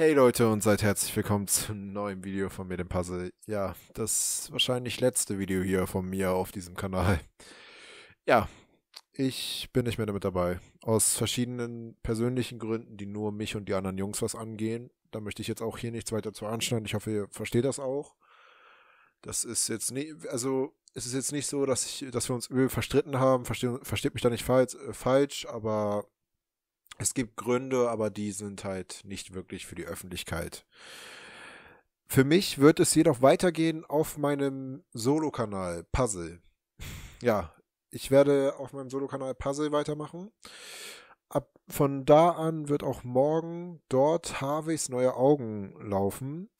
Hey Leute und seid herzlich willkommen zu einem neuen Video von mir, dem Puzzle. Ja, das wahrscheinlich letzte Video hier von mir auf diesem Kanal. Ja, ich bin nicht mehr damit dabei. Aus verschiedenen persönlichen Gründen, die nur mich und die anderen Jungs was angehen. Da möchte ich jetzt auch hier nichts weiter zu anschneiden. Ich hoffe, ihr versteht das auch. Das ist jetzt nicht, also es ist jetzt nicht so, dass, ich, dass wir uns übel verstritten haben. Versteht, versteht mich da nicht falsch, äh, falsch aber es gibt Gründe, aber die sind halt nicht wirklich für die Öffentlichkeit. Für mich wird es jedoch weitergehen auf meinem Solo-Kanal Puzzle. Ja, ich werde auf meinem Solo-Kanal Puzzle weitermachen. Ab von da an wird auch morgen dort Harveys neue Augen laufen.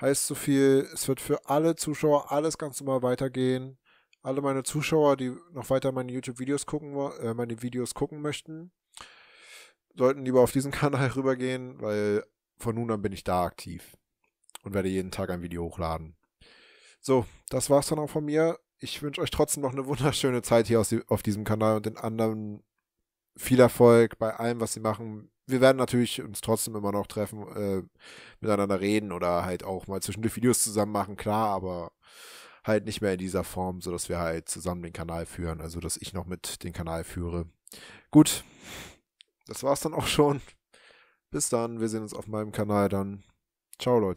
Heißt so viel, es wird für alle Zuschauer alles ganz normal weitergehen. Alle meine Zuschauer, die noch weiter meine YouTube-Videos gucken, äh, meine Videos gucken möchten, sollten lieber auf diesen Kanal rübergehen, weil von nun an bin ich da aktiv und werde jeden Tag ein Video hochladen. So, das war's dann auch von mir. Ich wünsche euch trotzdem noch eine wunderschöne Zeit hier auf diesem Kanal und den anderen viel Erfolg bei allem, was sie machen. Wir werden natürlich uns trotzdem immer noch treffen, äh, miteinander reden oder halt auch mal zwischendurch Videos zusammen machen, klar, aber halt nicht mehr in dieser Form, sodass wir halt zusammen den Kanal führen, also dass ich noch mit den Kanal führe. Gut, das war's dann auch schon. Bis dann, wir sehen uns auf meinem Kanal dann. Ciao, Leute.